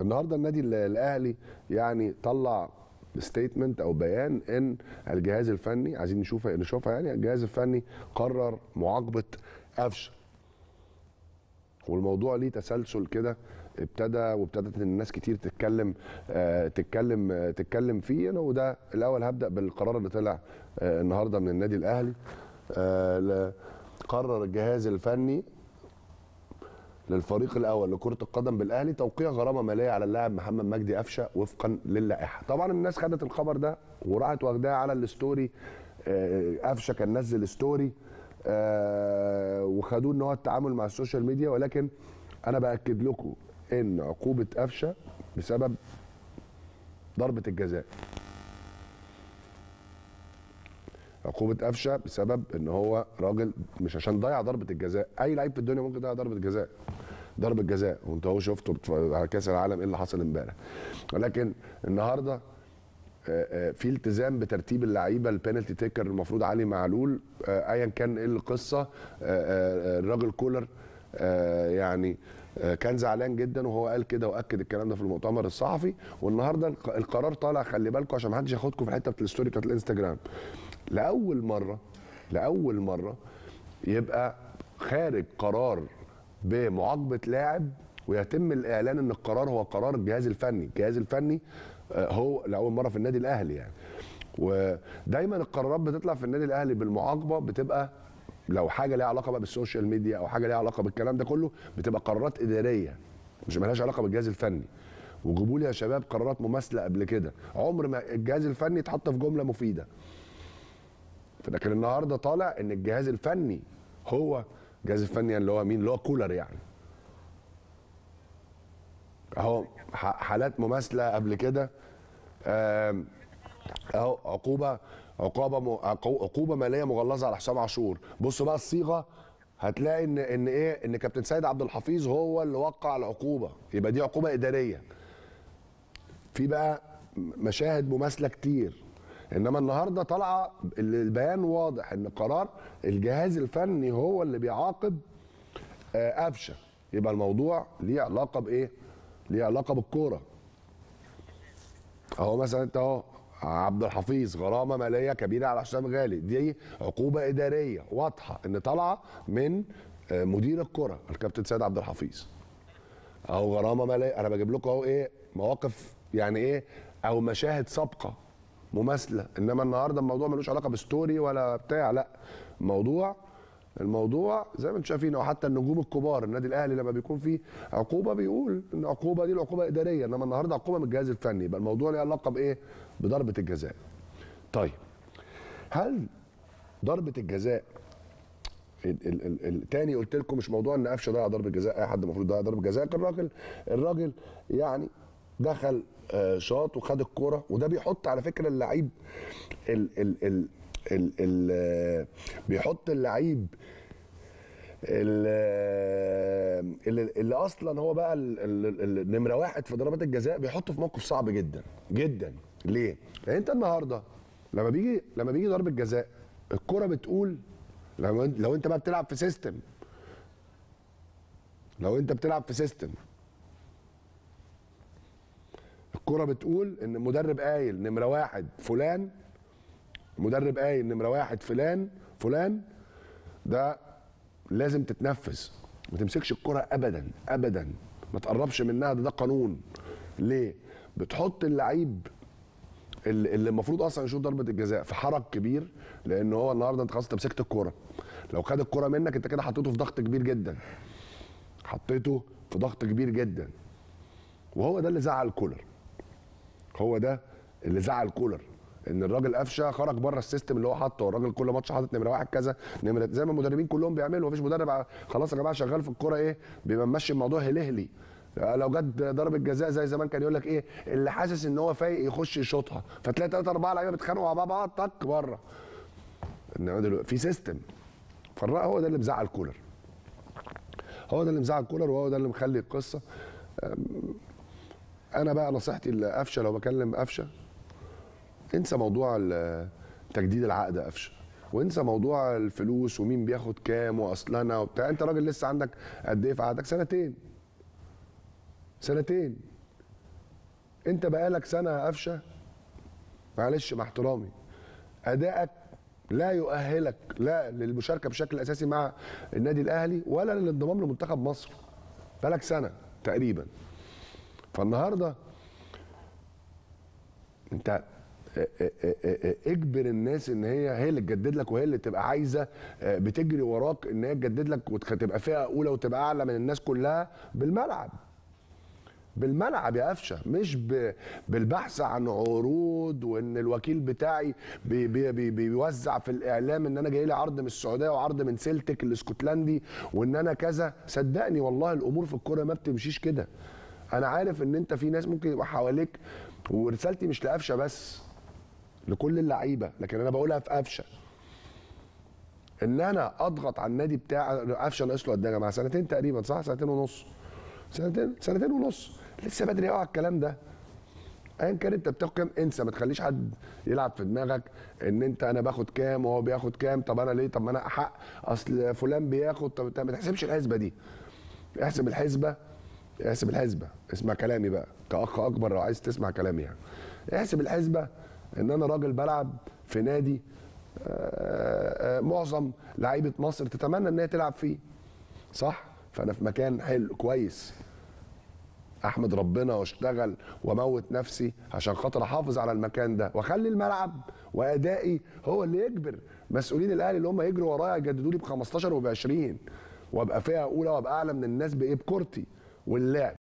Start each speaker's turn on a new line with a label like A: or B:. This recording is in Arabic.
A: النهارده النادي الاهلي يعني طلع ستيتمنت او بيان ان الجهاز الفني عايزين نشوفها نشوفها يعني الجهاز الفني قرر معاقبه قفشه والموضوع ليه تسلسل كده ابتدى وابتدت الناس كتير تتكلم آه تتكلم آه تتكلم فيه انا وده الاول هبدا بالقرار اللي طلع آه النهارده من النادي الاهلي آه قرر الجهاز الفني للفريق الاول لكره القدم بالاهلي توقيع غرامه ماليه على اللاعب محمد مجدي قفشه وفقا للائحه طبعا الناس خدت الخبر ده وراحت واخداه على الستوري قفشه آه، كان نزل ستوري آه، وخدوه ان هو التعامل مع السوشيال ميديا ولكن انا باكد لكم ان عقوبه قفشه بسبب ضربه الجزاء عقوبه قفشه بسبب ان هو راجل مش عشان ضيع ضربه الجزاء اي لعيب في الدنيا ممكن يضيع ضربه جزاء ضربه جزاء وانت اهو شفته على كاس العالم ايه اللي حصل امبارح ولكن النهارده آه، آه، في التزام بترتيب اللعيبه البينالتي تيكر المفروض علي معلول آه، ايا كان ايه القصه الراجل كولر يعني كان زعلان جدا وهو قال كده واكد الكلام ده في المؤتمر الصحفي والنهارده القرار طالع خلي بالكم عشان ما حدش ياخدكم في حته بتاعت الستوري بتاعت الانستجرام لاول مره لاول مره يبقى خارج قرار بمعاقبه لاعب ويتم الاعلان ان القرار هو قرار الجهاز الفني، الجهاز الفني آه، هو لاول مره في النادي الاهلي يعني. ودايما القرارات بتطلع في النادي الاهلي بالمعاقبه بتبقى لو حاجه ليها علاقه بقى بالسوشيال ميديا او حاجه ليها علاقه بالكلام ده كله بتبقى قرارات اداريه مش مالهاش علاقه بالجهاز الفني. وجيبوا لي يا شباب قرارات مماثله قبل كده، عمر ما الجهاز الفني اتحط في جمله مفيده. لكن النهارده طالع ان الجهاز الفني هو الجهاز الفني اللي هو مين اللي هو كولر يعني اهو حالات مماثله قبل كده اهو عقوبه عقوبه عقوبه ماليه مغلظه على حسام عاشور بصوا بقى الصيغه هتلاقي ان ان ايه ان كابتن سيد عبد الحفيظ هو اللي وقع العقوبه يبقى دي عقوبه اداريه في بقى مشاهد مماثله كتير انما النهارده طالعه البيان واضح ان قرار الجهاز الفني هو اللي بيعاقب آه، قفشه يبقى الموضوع ليه علاقه بايه؟ ليه علاقه بالكوره اهو مثلا انت اهو عبد الحفيظ غرامه ماليه كبيره على حسام غالي دي عقوبه اداريه واضحه ان طالعه من آه، مدير الكره الكابتن سيد عبد الحفيظ او غرامه ماليه انا بجيب لكم اهو ايه مواقف يعني ايه او مشاهد سابقه مماثله انما النهارده الموضوع ملوش علاقه بستوري ولا بتاع لا موضوع الموضوع زي ما انتم شايفين او حتى النجوم الكبار النادي الاهلي لما بيكون فيه عقوبه بيقول ان العقوبه دي العقوبه اداريه انما النهارده عقوبه من الجهاز الفني يبقى الموضوع له علاقه بايه؟ بضربه الجزاء. طيب هل ضربه الجزاء تاني قلت لكم مش موضوع ان قفشه ضيع ضربه جزاء اي حد المفروض يضيع ضربه جزاء الراجل الراجل يعني دخل آه، شاط وخد الكوره وده بيحط على فكره اللعيب ال ال ال ال ال آه، بيحط اللعيب اللي, آه، اللي اصلا هو بقى النمره واحد في ضربات الجزاء بيحطه في موقف صعب جدا جدا ليه؟ لان يعني انت النهارده لما بيجي لما بيجي ضربه جزاء الكره بتقول لو انت بقى بتلعب في سيستم لو انت بتلعب في سيستم الكوره بتقول ان المدرب قايل نمره واحد فلان المدرب قايل نمره واحد فلان فلان ده لازم تتنفذ ما تمسكش الكرة ابدا ابدا ما تقربش منها ده, ده قانون ليه بتحط اللعيب اللي المفروض اصلا يشوط ضربه الجزاء في حرج كبير لان هو النهارده انت خلاص انت مسكت الكوره لو خد الكوره منك انت كده حطيته في ضغط كبير جدا حطيته في ضغط كبير جدا وهو ده اللي زعل كولر هو ده اللي زعل كولر ان الراجل قفشه خرج بره السيستم اللي هو حاطه الراجل كل ماتش حاطط نمره واحد كذا نمره زي ما المدربين كلهم بيعملوا مفيش مدرب خلاص يا جماعه شغال في الكوره ايه بيبقى ماشي الموضوع هلهلي لو جت ضربه جزاء زي زمان كان يقول لك ايه اللي حاسس ان هو فايق يخش يشوطها فتلاقي ثلاثه اربعه لعيبه بيتخانقوا مع بعض طق بره انما في سيستم فالرأي هو ده اللي مزعل كولر هو ده اللي مزعل كولر وهو ده اللي مخلي القصه انا بقى نصيحتي لقفشه لو بكلم قفشه انسى موضوع تجديد العقد قفشه وانسى موضوع الفلوس ومين بياخد كام واصل انا وبتاع انت راجل لسه عندك قد ايه في عقدك سنتين سنتين انت بقالك سنه قفشه معلش مع احترامي ادائك لا يؤهلك لا للمشاركه بشكل اساسي مع النادي الاهلي ولا للانضمام لمنتخب مصر بقالك سنه تقريبا فالنهارده انت آه، آه، آه، اجبر الناس ان هي هي اللي تجدد لك وهي اللي تبقى عايزه بتجري وراك ان هي تجدد لك وتبقى فئه اولى وتبقى اعلى من الناس كلها بالملعب بالملعب يا قفشه مش بالبحث عن عروض وان الوكيل بتاعي بي... بي... بي... بيوزع في الاعلام ان انا جاي لي عرض من السعوديه وعرض من سلتك الاسكتلندي وان انا كذا صدقني والله الامور في الكوره ما بتمشيش كده انا عارف ان انت في ناس ممكن يبقى حواليك ورسالتي مش لقفشه بس لكل اللعيبه لكن انا بقولها في قفشه ان انا اضغط على النادي بتاع قفشه ناقص له قد ايه يا جماعه سنتين تقريبا صح سنتين ونص سنتين سنتين ونص لسه بدري قوي على الكلام ده ايا كان انت بتاخد كام انسى ما تخليش حد يلعب في دماغك ان انت انا باخد كام وهو بياخد كام طب انا ليه طب ما انا احق اصل فلان بياخد طب ما تحسبش الحسبه دي احسب الحسبه احسب الحسبه اسمع كلامي بقى كاخ اكبر لو عايز تسمع كلامي يعني احسب الحسبه ان انا راجل بلعب في نادي آه، آه، معظم لعيبه مصر تتمنى ان هي تلعب فيه صح فانا في مكان حلو كويس احمد ربنا واشتغل واموت نفسي عشان خاطر احافظ على المكان ده واخلي الملعب وادائي هو اللي يجبر مسؤولين الاهلي اللي هم يجروا ورايا يجددوا لي ب 15 وب 20 وابقى فئه اولى وابقى اعلى من الناس بايه بكورتي واللعب